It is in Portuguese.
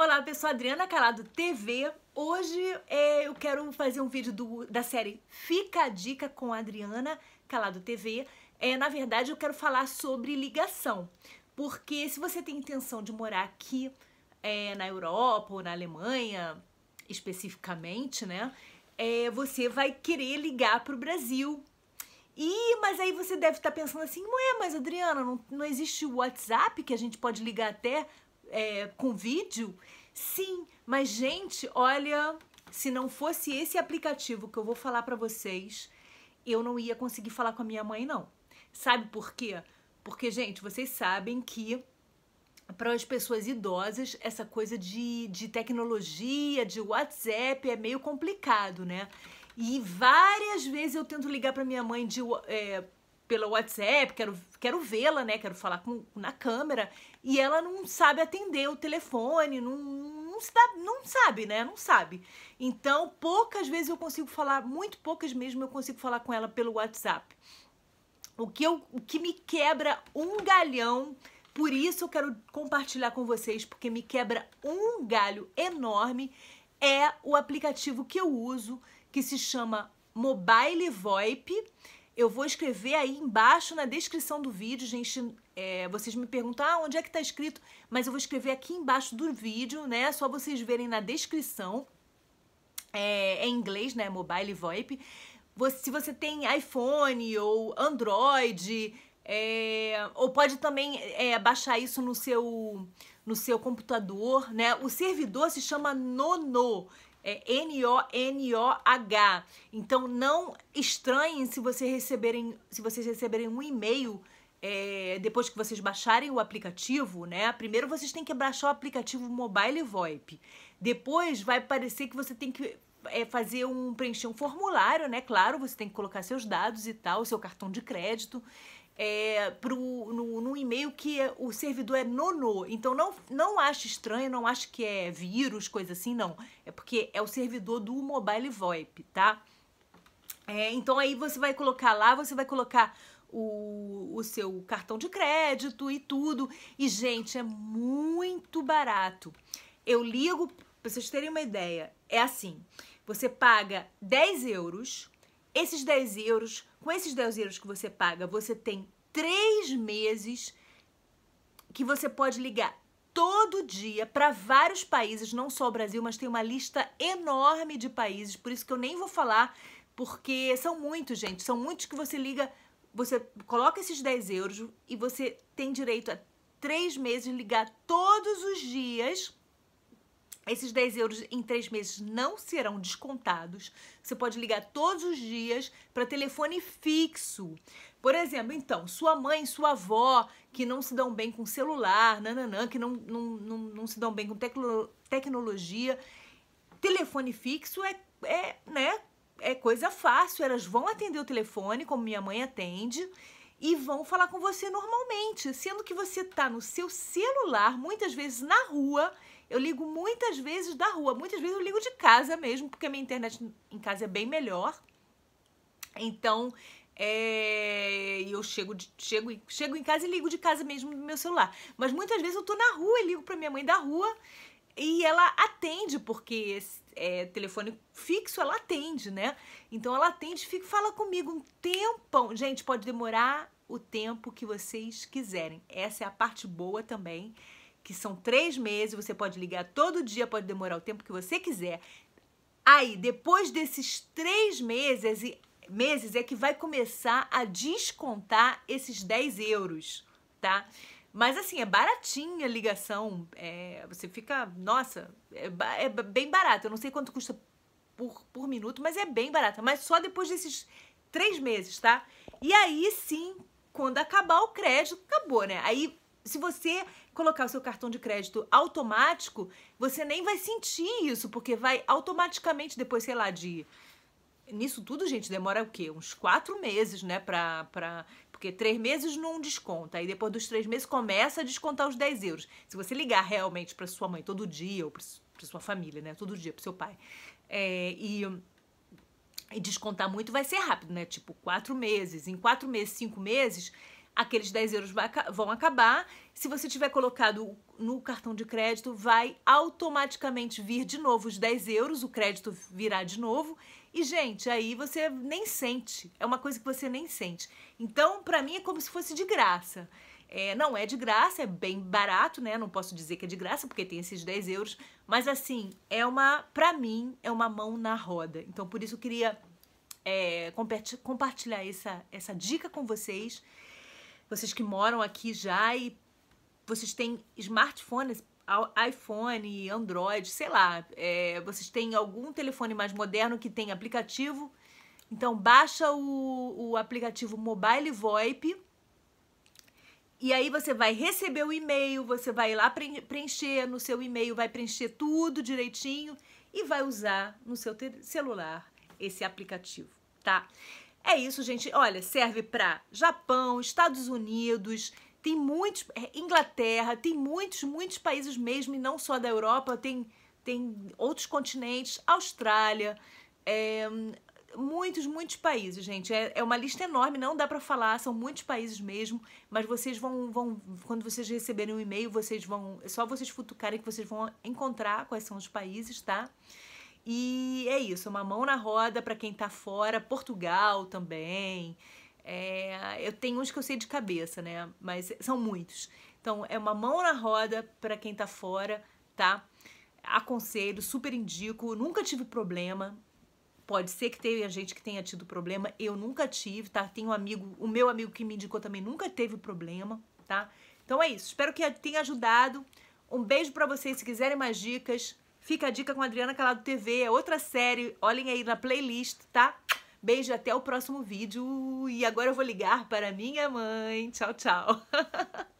Olá, pessoal, Adriana Calado TV. Hoje é, eu quero fazer um vídeo do, da série Fica a Dica com a Adriana Calado TV. É, na verdade, eu quero falar sobre ligação, porque se você tem intenção de morar aqui é, na Europa ou na Alemanha, especificamente, né? É, você vai querer ligar para o Brasil. E, mas aí você deve estar tá pensando assim, ué, mas Adriana, não, não existe o WhatsApp que a gente pode ligar até é, com vídeo? Sim, mas gente, olha, se não fosse esse aplicativo que eu vou falar para vocês, eu não ia conseguir falar com a minha mãe não. Sabe por quê? Porque gente, vocês sabem que para as pessoas idosas, essa coisa de, de tecnologia, de WhatsApp, é meio complicado, né? E várias vezes eu tento ligar para minha mãe de, é, pelo WhatsApp, quero, quero vê-la, né? Quero falar com, na câmera. E ela não sabe atender o telefone, não, não, não sabe, né? Não sabe. Então, poucas vezes eu consigo falar, muito poucas mesmo eu consigo falar com ela pelo WhatsApp. O que, eu, o que me quebra um galhão, por isso eu quero compartilhar com vocês, porque me quebra um galho enorme, é o aplicativo que eu uso, que se chama Mobile VoIP eu vou escrever aí embaixo na descrição do vídeo, gente. É, vocês me perguntam, ah, onde é que tá escrito? Mas eu vou escrever aqui embaixo do vídeo, né? Só vocês verem na descrição. É, é em inglês, né? Mobile VoIP. Você, se você tem iPhone ou Android, é, ou pode também é, baixar isso no seu, no seu computador, né? O servidor se chama Nono. É N-O-N-O-H. Então não estranhem se vocês receberem, se vocês receberem um e-mail é, depois que vocês baixarem o aplicativo, né? Primeiro vocês têm que baixar o aplicativo Mobile VoIP. Depois vai parecer que você tem que é, fazer um preencher um formulário, né? Claro, você tem que colocar seus dados e tal, seu cartão de crédito é, pro, no, no e-mail que o servidor é nono. Então não, não acho estranho, não acho que é vírus, coisa assim, não. É porque é o servidor do Mobile VoIP, tá? É, então aí você vai colocar lá, você vai colocar o, o seu cartão de crédito e tudo. E, gente, é muito barato. Eu ligo, pra vocês terem uma ideia, é assim: você paga 10 euros esses 10 euros, com esses 10 euros que você paga, você tem três meses que você pode ligar todo dia para vários países, não só o Brasil, mas tem uma lista enorme de países, por isso que eu nem vou falar, porque são muitos, gente, são muitos que você liga, você coloca esses 10 euros e você tem direito a três meses ligar todos os dias esses 10 euros em três meses não serão descontados. Você pode ligar todos os dias para telefone fixo. Por exemplo, então, sua mãe, sua avó, que não se dão bem com celular, nananã, que não, não, não, não se dão bem com tecnologia. Telefone fixo é, é, né, é coisa fácil. Elas vão atender o telefone, como minha mãe atende, e vão falar com você normalmente, sendo que você está no seu celular, muitas vezes na rua, eu ligo muitas vezes da rua, muitas vezes eu ligo de casa mesmo, porque a minha internet em casa é bem melhor. Então, é, eu chego, de, chego, chego em casa e ligo de casa mesmo no meu celular. Mas muitas vezes eu tô na rua e ligo pra minha mãe da rua e ela atende, porque é, telefone fixo ela atende, né? Então ela atende fica fala comigo um tempão. Gente, pode demorar o tempo que vocês quiserem. Essa é a parte boa também que são três meses, você pode ligar todo dia, pode demorar o tempo que você quiser. Aí, depois desses três meses, meses é que vai começar a descontar esses 10 euros, tá? Mas assim, é baratinha a ligação, é, você fica, nossa, é, é, bem barato. Eu não sei quanto custa por, por minuto, mas é bem barata. Mas só depois desses três meses, tá? E aí sim, quando acabar o crédito, acabou, né? Aí, se você colocar o seu cartão de crédito automático, você nem vai sentir isso, porque vai automaticamente depois, sei lá, de. Nisso tudo, gente, demora o quê? Uns quatro meses, né? Pra, pra... Porque três meses não desconta. Aí depois dos três meses começa a descontar os 10 euros. Se você ligar realmente para sua mãe todo dia, ou para sua família, né? Todo dia, para seu pai. É, e e descontar muito vai ser rápido, né? Tipo, quatro meses. Em quatro meses, cinco meses, aqueles 10 euros vão acabar. Se você tiver colocado no cartão de crédito, vai automaticamente vir de novo os 10 euros, o crédito virá de novo. E, gente, aí você nem sente. É uma coisa que você nem sente. Então, para mim, é como se fosse de graça. É, não é de graça, é bem barato, né? Não posso dizer que é de graça, porque tem esses 10 euros. Mas, assim, é uma, para mim, é uma mão na roda. Então, por isso eu queria é, compartilhar essa, essa dica com vocês vocês que moram aqui já e vocês têm smartphones, iPhone, Android, sei lá, é, vocês têm algum telefone mais moderno que tem aplicativo, então baixa o, o aplicativo Mobile VoIP e aí você vai receber o e-mail, você vai lá preencher no seu e-mail, vai preencher tudo direitinho e vai usar no seu celular esse aplicativo, tá? É isso, gente. Olha, serve para Japão, Estados Unidos, tem muitos. É, Inglaterra, tem muitos, muitos países mesmo, e não só da Europa, tem, tem outros continentes, Austrália, é, muitos, muitos países, gente. É, é uma lista enorme, não dá para falar, são muitos países mesmo, mas vocês vão, vão quando vocês receberem um e-mail, vocês vão, é só vocês futucarem que vocês vão encontrar quais são os países, tá? E é isso, uma mão na roda para quem tá fora, Portugal também. É, eu tenho uns que eu sei de cabeça, né? Mas são muitos. Então é uma mão na roda para quem tá fora, tá? Aconselho, super indico, nunca tive problema. Pode ser que tenha gente que tenha tido problema, eu nunca tive, tá? Tem um amigo, o meu amigo que me indicou também nunca teve problema, tá? Então é isso, espero que tenha ajudado. Um beijo para vocês, se quiserem mais dicas, Fica a dica com a Adriana Calado TV, é outra série. Olhem aí na playlist, tá? Beijo até o próximo vídeo. E agora eu vou ligar para minha mãe. Tchau, tchau.